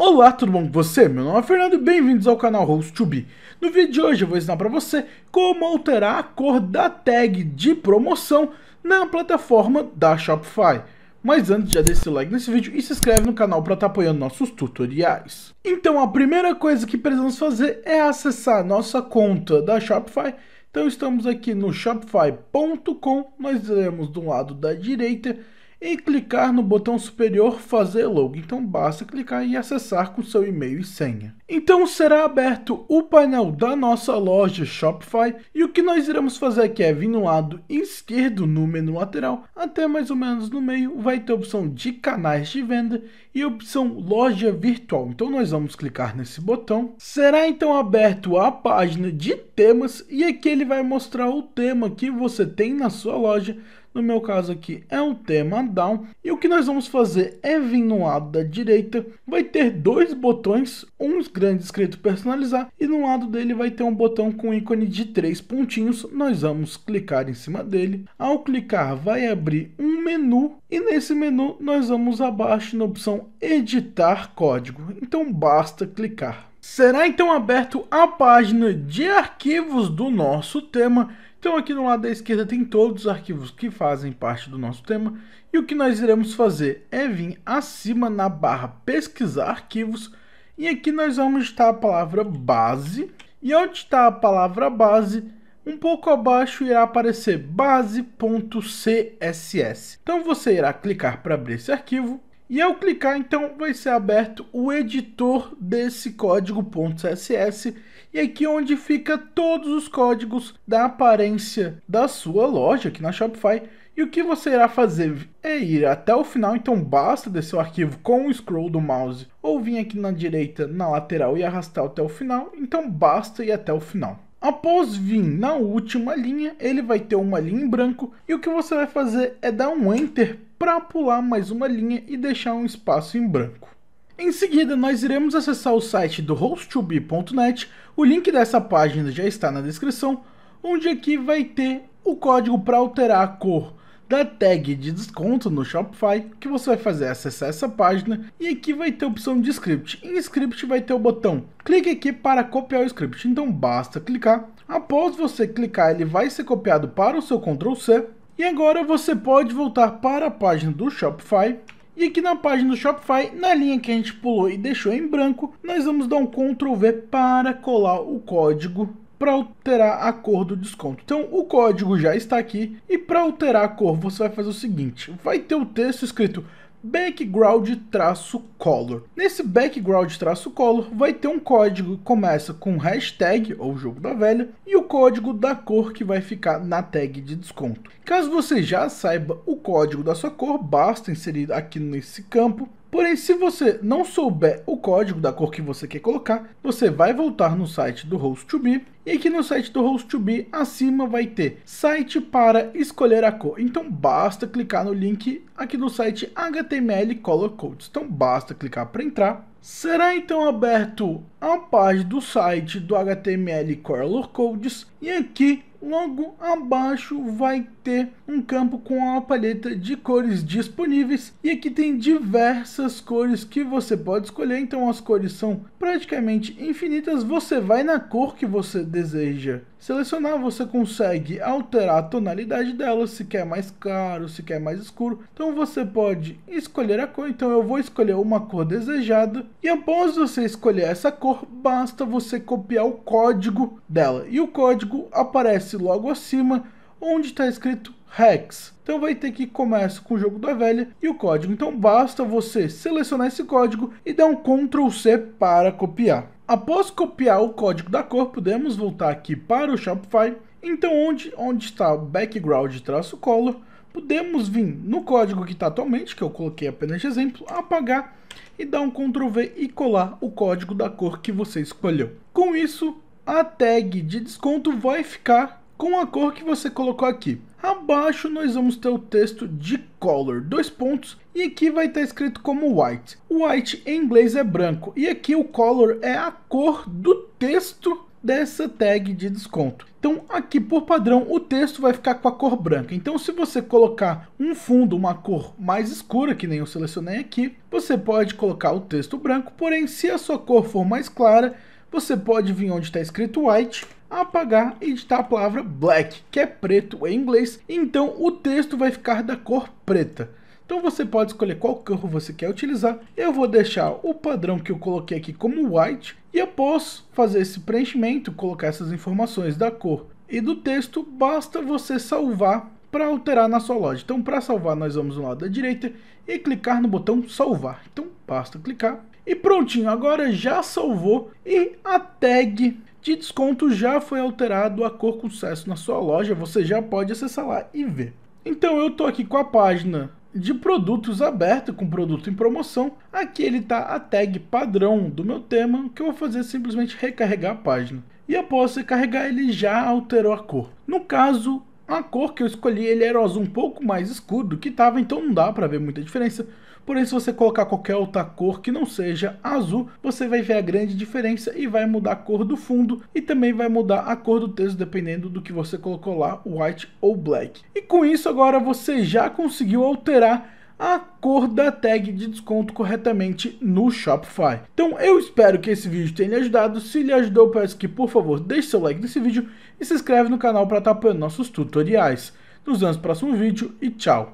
Olá, tudo bom com você? Meu nome é Fernando e bem-vindos ao canal host 2 No vídeo de hoje eu vou ensinar para você como alterar a cor da tag de promoção na plataforma da Shopify. Mas antes, já deixa seu like nesse vídeo e se inscreve no canal para estar tá apoiando nossos tutoriais. Então a primeira coisa que precisamos fazer é acessar nossa conta da Shopify. Então estamos aqui no shopify.com, nós iremos do lado da direita e clicar no botão superior Fazer logo. Então basta clicar e acessar com seu e-mail e senha. Então será aberto o painel da nossa loja Shopify e o que nós iremos fazer aqui é vir no lado esquerdo no menu lateral até mais ou menos no meio vai ter a opção de canais de venda e a opção loja virtual. Então nós vamos clicar nesse botão. Será então aberto a página de temas e aqui ele vai mostrar o tema que você tem na sua loja no meu caso aqui é o tema down, e o que nós vamos fazer é vir no lado da direita, vai ter dois botões, um grande escrito personalizar, e no lado dele vai ter um botão com ícone de três pontinhos, nós vamos clicar em cima dele, ao clicar vai abrir um menu, e nesse menu nós vamos abaixo na opção editar código, então basta clicar. Será então aberto a página de arquivos do nosso tema então aqui no lado da esquerda tem todos os arquivos que fazem parte do nosso tema e o que nós iremos fazer é vir acima na barra pesquisar arquivos e aqui nós vamos estar a palavra base e onde está a palavra base um pouco abaixo irá aparecer base.css. Então você irá clicar para abrir esse arquivo e ao clicar então vai ser aberto o editor desse código.css e aqui é onde fica todos os códigos da aparência da sua loja aqui na Shopify. E o que você irá fazer é ir até o final, então basta descer o arquivo com o scroll do mouse ou vir aqui na direita, na lateral e arrastar até o final, então basta ir até o final. Após vir na última linha, ele vai ter uma linha em branco e o que você vai fazer é dar um enter para pular mais uma linha e deixar um espaço em branco. Em seguida, nós iremos acessar o site do host2b.net, o link dessa página já está na descrição, onde aqui vai ter o código para alterar a cor da tag de desconto no Shopify, que você vai fazer é acessar essa página e aqui vai ter a opção de script. Em script vai ter o botão clique aqui para copiar o script, então basta clicar. Após você clicar, ele vai ser copiado para o seu Ctrl C. E agora você pode voltar para a página do Shopify e aqui na página do Shopify, na linha que a gente pulou e deixou em branco, nós vamos dar um Ctrl V para colar o código para alterar a cor do desconto. Então o código já está aqui e para alterar a cor você vai fazer o seguinte, vai ter o texto escrito background color. Nesse background color vai ter um código que começa com hashtag ou jogo da velha e o código da cor que vai ficar na tag de desconto. Caso você já saiba o código da sua cor, basta inserir aqui nesse campo Porém, se você não souber o código da cor que você quer colocar, você vai voltar no site do Host2Be e aqui no site do Host2Be, acima vai ter site para escolher a cor. Então basta clicar no link aqui no site HTML Color Codes. Então basta clicar para entrar. Será então aberto a página do site do HTML Color Codes e aqui Logo abaixo vai ter um campo com a paleta de cores disponíveis e aqui tem diversas cores que você pode escolher, então as cores são praticamente infinitas, você vai na cor que você deseja Selecionar você consegue alterar a tonalidade dela, se quer mais claro, se quer mais escuro. Então você pode escolher a cor, então eu vou escolher uma cor desejada. E após você escolher essa cor, basta você copiar o código dela. E o código aparece logo acima, onde está escrito Hex. Então vai ter que começa com o jogo da velha e o código. Então basta você selecionar esse código e dar um Ctrl C para copiar. Após copiar o código da cor, podemos voltar aqui para o Shopify. Então onde, onde está background-color, podemos vir no código que está atualmente, que eu coloquei apenas de exemplo, apagar e dar um Ctrl V e colar o código da cor que você escolheu. Com isso, a tag de desconto vai ficar com a cor que você colocou aqui. Abaixo nós vamos ter o texto de color, dois pontos, e aqui vai estar escrito como white. White em inglês é branco, e aqui o color é a cor do texto dessa tag de desconto. Então aqui por padrão o texto vai ficar com a cor branca. Então se você colocar um fundo, uma cor mais escura, que nem eu selecionei aqui, você pode colocar o texto branco, porém se a sua cor for mais clara, você pode vir onde está escrito white apagar e editar a palavra black, que é preto em inglês, então o texto vai ficar da cor preta. Então você pode escolher qual cor você quer utilizar. Eu vou deixar o padrão que eu coloquei aqui como white e após fazer esse preenchimento, colocar essas informações da cor e do texto, basta você salvar para alterar na sua loja. Então, para salvar, nós vamos no lado da direita e clicar no botão salvar. Então, basta clicar. E prontinho, agora já salvou e a tag de desconto já foi alterado a cor com sucesso na sua loja, você já pode acessar lá e ver. Então eu tô aqui com a página de produtos aberta com produto em promoção. Aqui ele tá a tag padrão do meu tema, que eu vou fazer simplesmente recarregar a página. E após recarregar ele já alterou a cor. No caso, a cor que eu escolhi, ele era azul um pouco mais escuro do que estava, então não dá para ver muita diferença. Porém, se você colocar qualquer outra cor que não seja azul, você vai ver a grande diferença e vai mudar a cor do fundo e também vai mudar a cor do texto dependendo do que você colocou lá, white ou black. E com isso agora você já conseguiu alterar a cor da tag de desconto corretamente no Shopify. Então eu espero que esse vídeo tenha lhe ajudado. Se lhe ajudou, peço que por favor deixe seu like nesse vídeo e se inscreve no canal para estar apoiando nossos tutoriais. Nos vemos no próximo vídeo e tchau!